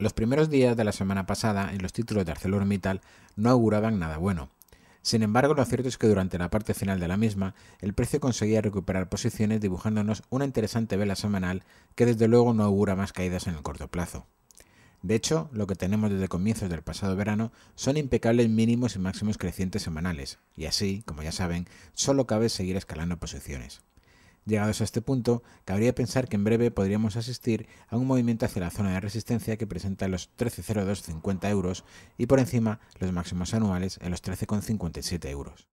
Los primeros días de la semana pasada en los títulos de ArcelorMittal no auguraban nada bueno. Sin embargo, lo cierto es que durante la parte final de la misma, el precio conseguía recuperar posiciones dibujándonos una interesante vela semanal que desde luego no augura más caídas en el corto plazo. De hecho, lo que tenemos desde comienzos del pasado verano son impecables mínimos y máximos crecientes semanales, y así, como ya saben, solo cabe seguir escalando posiciones. Llegados a este punto, cabría pensar que en breve podríamos asistir a un movimiento hacia la zona de resistencia que presenta los 13,0250 euros y por encima los máximos anuales en los 13,57 euros.